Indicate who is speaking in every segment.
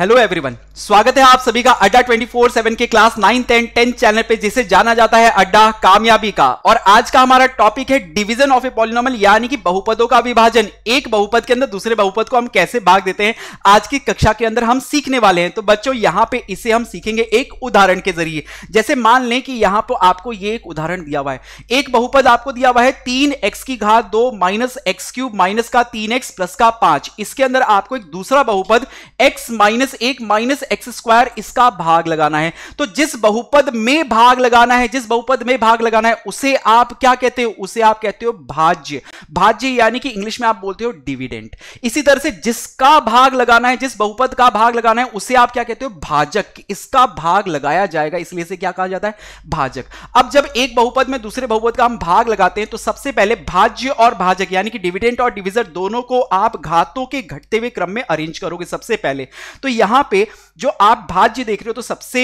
Speaker 1: hello everyone स्वागत है आप सभी का अड्डा 24/7 के क्लास 9, टेन 10 चैनल पे जिसे जाना जाता है अड्डा कामयाबी का और आज का हमारा टॉपिक है डिवीजन ऑफ ए पॉलिनोमल यानी कि बहुपदों का विभाजन एक बहुपद के अंदर दूसरे बहुपद को हम कैसे भाग देते हैं आज की कक्षा के अंदर हम सीखने वाले हैं तो बच्चों यहाँ पे इसे हम सीखेंगे एक उदाहरण के जरिए जैसे मान लें कि यहाँ पर आपको ये एक उदाहरण दिया हुआ है एक बहुपद आपको दिया हुआ है तीन एक्स की घात दो माइनस एक्स क्यूब माइनस का तीन एक्स प्लस का पांच इसके अंदर आपको एक दूसरा बहुपद एक्स माइनस माइनस एक माइनस एक्स स्क्वायर इसका भाग लगाना है तो जिस बहुपद में भाग लगाना है जिस बहुपद में भाग लगाना है उसे आप क्या कहते हो उसे आप कहते हो भाज्य भाज्य यानी कि इंग्लिश में आप बोलते हो डिविडेंट इसी तरह से जिसका भाग लगाना है जिस बहुपद का भाग लगाना है उसे आप क्या कहते हो भाजक इसका भाग लगाया जाएगा इसलिए से क्या कहा जाता है भाजक अब जब एक बहुपद में दूसरे बहुपद का हम भाग लगाते हैं तो सबसे पहले भाज्य और भाजक यानी कि डिविडेंट और डिविजर दोनों को आप घातों के घटते हुए क्रम में अरेंज करोगे सबसे पहले तो यहां पे जो आप भाज्य देख रहे हो तो सबसे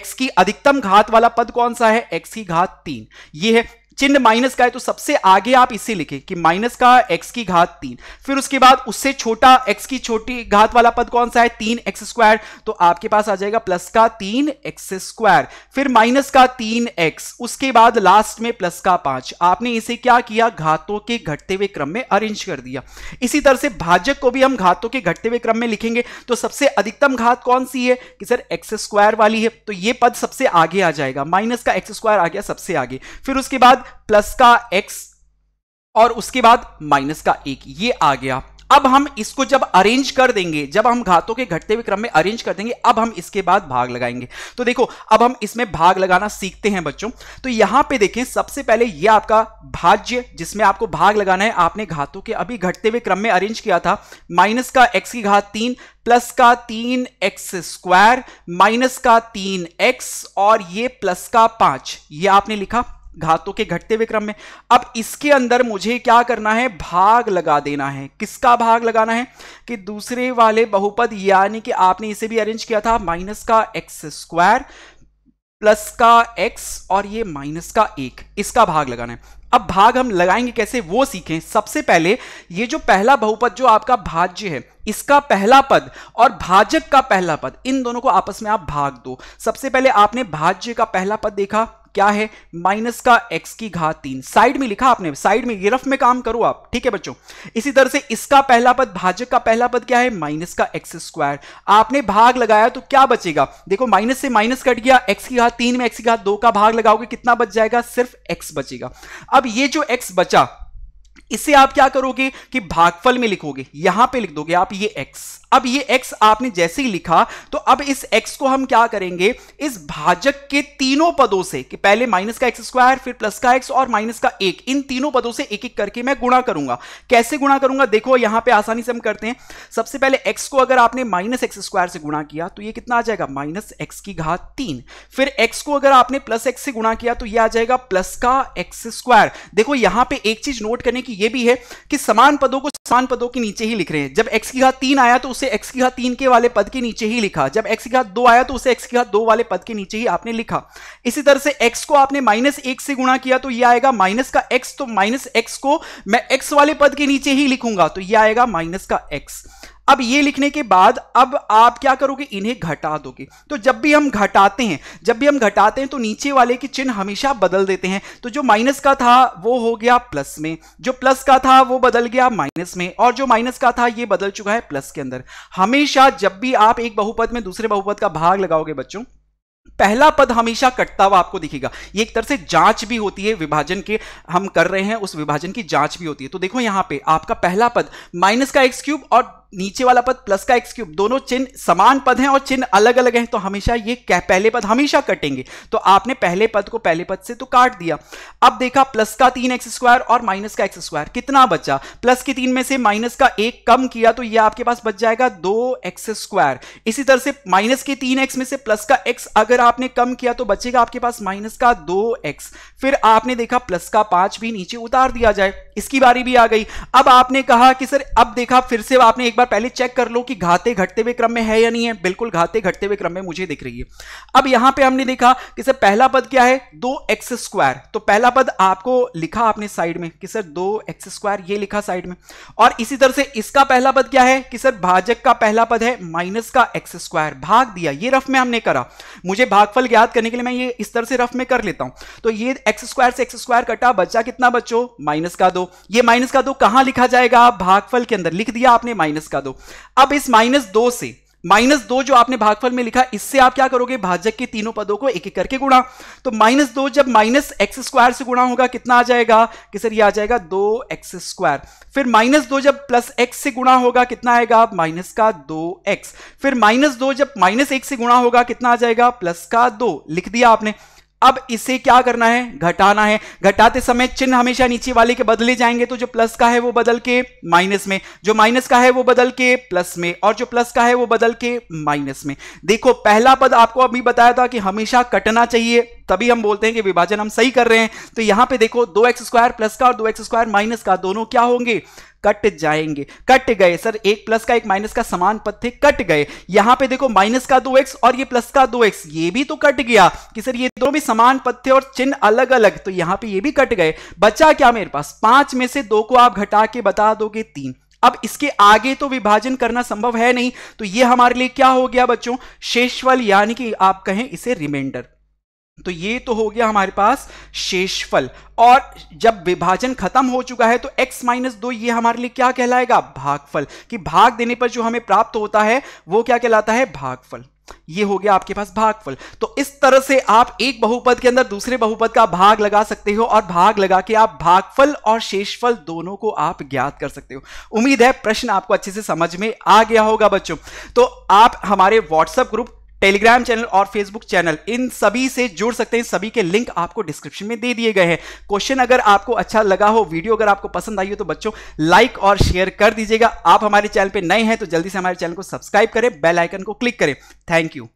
Speaker 1: x की अधिकतम घात वाला पद कौन सा है x की घात तीन ये है चिन्ह माइनस का है तो सबसे आगे आप इसे लिखें कि माइनस का एक्स की घात तीन फिर उसके बाद उससे छोटा एक्स की छोटी घात वाला पद कौन सा है तीन एक्स स्क्वायर तो आपके पास आ जाएगा प्लस का तीन एक्स स्क्वायर फिर माइनस का तीन एक्स उसके बाद लास्ट में प्लस का पांच आपने इसे क्या किया घातों के घटते हुए क्रम में अरेंज कर दिया इसी तरह से भाजक को भी हम घातों के घटते हुए क्रम में लिखेंगे तो सबसे अधिकतम घात कौन सी है कि सर एक्स स्क्वायर वाली है तो ये पद सबसे आगे आ जाएगा माइनस का एक्स स्क्वायर आ गया सबसे आगे फिर उसके बाद प्लस का एक्स और उसके बाद माइनस का एक ये आ गया अब हम इसको जब अरेंज कर देंगे जब हम घातों के घटते हुए क्रम में अरेंज कर देंगे अब हम इसके बाद भाग लगाएंगे तो देखो अब हम इसमें भाग लगाना सीखते हैं बच्चों तो यहां पे देखें सबसे पहले ये आपका भाज्य जिसमें आपको भाग लगाना है आपने घातों के अभी घटते हुए क्रम में अरेंज किया था माइनस का एक्स की घात तीन प्लस का तीन एक्स स्क्वायर माइनस का तीन एक्स और ये प्लस का पांच ये आपने लिखा घातों के घटते हुए क्रम में अब इसके अंदर मुझे क्या करना है भाग लगा देना है किसका भाग लगाना है कि दूसरे वाले बहुपद यानी कि आपने इसे भी अरेंज किया था माइनस का एक्स स्क्वायर प्लस का एक्स और ये माइनस का एक इसका भाग लगाना है अब भाग हम लगाएंगे कैसे वो सीखें सबसे पहले ये जो पहला बहुपद जो आपका भाज्य है इसका पहला पद और भाजक का पहला पद इन दोनों को आपस में आप भाग दो सबसे पहले आपने भाज्य का पहला पद देखा क्या है माइनस का एक्स की घात तीन साइड में लिखा आपने साइड में गिरफ्त में काम करो आप ठीक है बच्चों इसी तरह से इसका पहला पद भाजक का पहला पद क्या है माइनस का एक्स स्क्वायर आपने भाग लगाया तो क्या बचेगा देखो माइनस से माइनस कट गया एक्स की घात तीन में एक्स की घात दो का भाग लगाओगे कितना बच जाएगा सिर्फ एक्स बचेगा अब ये जो एक्स बचा इसे आप क्या करोगे कि भागफल में लिखोगे यहां पे लिख दोगे आप ये x अब ये x आपने जैसे ही लिखा तो अब इस x को हम क्या करेंगे इस भाजक के तीनों पदों से कि पहले माइनस का एक्स स्क्वायर फिर प्लस का x और माइनस का एक इन तीनों पदों से एक एक करके मैं गुणा करूंगा कैसे गुणा करूंगा देखो यहां पे आसानी से हम करते हैं सबसे पहले एक्स को अगर आपने माइनस एक्स स्क्वायर से गुणा किया तो यह कितना आ जाएगा माइनस एक्स की घात तीन फिर एक्स को अगर आपने प्लस एक्स से गुणा किया तो यह आ जाएगा प्लस का एक्स स्क्वायर देखो यहां पर एक चीज नोट करने की ये भी है कि समान पदों को समान पदों के नीचे ही लिख रहे हैं जब x की घात तीन आया तो उसे x की घात तीन के वाले पद के नीचे ही लिखा जब x की घात दो आया तो उसे x की घात दो वाले पद के नीचे ही आपने लिखा इसी तरह से x को आपने माइनस एक से गुणा किया तो ये आएगा माइनस का एक्स तो माइनस एक्स को मैं एक्स वाले पद के नीचे ही लिखूंगा तो यह आएगा माइनस का एक्स अब ये लिखने के बाद अब आप क्या करोगे इन्हें घटा दोगे तो जब भी हम घटाते हैं जब भी हम घटाते हैं तो नीचे वाले के चिन्ह हमेशा बदल देते हैं तो जो माइनस का था वो हो गया प्लस में जो प्लस का था वो बदल गया माइनस में और जो माइनस का था ये बदल चुका है प्लस के अंदर हमेशा जब भी आप एक बहुपद में दूसरे बहुपद का भाग लगाओगे बच्चों पहला पद हमेशा कटता हुआ आपको दिखेगा ये एक तरह से जांच भी होती है विभाजन के हम कर रहे हैं उस विभाजन की जांच भी होती है तो देखो यहां पे आपका पहला पद माइनस का एक्स क्यूब और नीचे वाला पद प्लस का एक्स क्यूब दोनों चिन्ह समान पद हैं और चिन्ह अलग अलग हैं तो हमेशा ये पहले पद हमेशा कटेंगे तो आपने पहले पद को पहले पद से तो काट दिया अब देखा प्लस का तीन एक्स स्क्वायर और माइनस का एक्स स्क्वायर कितना बचा प्लस के तीन में से माइनस का एक कम किया तो ये आपके पास बच जाएगा दो एक्स स्क्वायर इसी तरह से माइनस के तीन एक्स में से प्लस का एक्स अगर आपने कम किया तो बचेगा आपके पास माइनस का दो एक्स फिर आपने देखा प्लस का पांच भी नीचे उतार दिया जाए इसकी बारी भी आ गई अब आपने कहा कि सर अब देखा फिर से आपने एक बार पहले चेक कर लो कि घाते घटते हुए क्रम में है या नहीं है बिल्कुल घाते घटते हुए क्रम में मुझे दिख रही है अब यहां पे हमने देखा कि सर पहला पद क्या है दो एक्स स्क्वायर तो पहला पद आपको लिखा आपने साइड में कि सर दो एक्स स्क्वायर ये लिखा साइड में और इसी तरह से इसका पहला पद क्या है कि सर भाजक का पहला पद है माइनस का एक्स स्क्वायर भाग दिया ये रफ में हमने करा मुझे भागफल ज्ञात करने के लिए मैं ये इस तरह से रफ में कर लेता हूं तो ये एक्स स्क्वायर से एक्स स्क्वायर कटा बच्चा कितना बच्चो माइनस का दो ये माइनस का दो कहां लिखा जाएगा भागफल के अंदर लिख दिया आपने माइनस का दो अब इस माइनस दो से माइनस दो जो आपने भागफल में लिखा इससे आप क्या करोगे भाजक के तीनों पदों को एक एक करके गुणा तो माइनस दो जब माइनस एक्स स्क्वायर से गुणा होगा कितना आ जाएगा कि सर ये आ जाएगा दो एक्स स्क्वायर फिर माइनस दो जब प्लस एक्स से गुणा होगा कितना आएगा माइनस का दो एक्स फिर माइनस दो जब माइनस एक से गुणा होगा कितना आ जाएगा प्लस का दो लिख दिया आपने अब इसे क्या करना है घटाना है घटाते समय चिन्ह हमेशा नीचे वाले के बदले जाएंगे तो जो प्लस का है वो बदल के माइनस में जो माइनस का है वो बदल के प्लस में और जो प्लस का है वो बदल के माइनस में देखो पहला पद आपको अभी बताया था कि हमेशा कटना चाहिए तभी हम बोलते हैं कि विभाजन हम सही कर रहे हैं तो यहां पे देखो दो एक्स स्क्वायर प्लस का और दो एक्स स्क्वायर माइनस का दोनों क्या होंगे कट जाएंगे कट गए सर एक प्लस का एक माइनस का समान पद थे कट गए यहां पे देखो माइनस का दो एक्स और ये प्लस का दो एक्स ये भी तो कट गया कि सर ये दोनों भी समान पद थे और चिन्ह अलग अलग तो यहां पे ये भी कट गए बचा क्या मेरे पास पांच में से दो को आप घटा के बता दोगे तीन अब इसके आगे तो विभाजन करना संभव है नहीं तो ये हमारे लिए क्या हो गया बच्चों शेषवल यानी कि आप कहें इसे रिमाइंडर तो ये तो हो गया हमारे पास शेषफल और जब विभाजन खत्म हो चुका है तो x माइनस दो ये हमारे लिए क्या कहलाएगा भागफल कि भाग देने पर जो हमें प्राप्त होता है वो क्या कहलाता है भागफल ये हो गया आपके पास भागफल तो इस तरह से आप एक बहुपद के अंदर दूसरे बहुपद का भाग लगा सकते हो और भाग लगा के आप भागफल और शेषफल दोनों को आप ज्ञात कर सकते हो उम्मीद है प्रश्न आपको अच्छे से समझ में आ गया होगा बच्चों तो आप हमारे व्हाट्सएप ग्रुप टेलीग्राम चैनल और फेसबुक चैनल इन सभी से जुड़ सकते हैं सभी के लिंक आपको डिस्क्रिप्शन में दे दिए गए हैं क्वेश्चन अगर आपको अच्छा लगा हो वीडियो अगर आपको पसंद आई हो तो बच्चों लाइक और शेयर कर दीजिएगा आप हमारे चैनल पर नए हैं तो जल्दी से हमारे चैनल को सब्सक्राइब करें बेल आइकन को क्लिक करें थैंक यू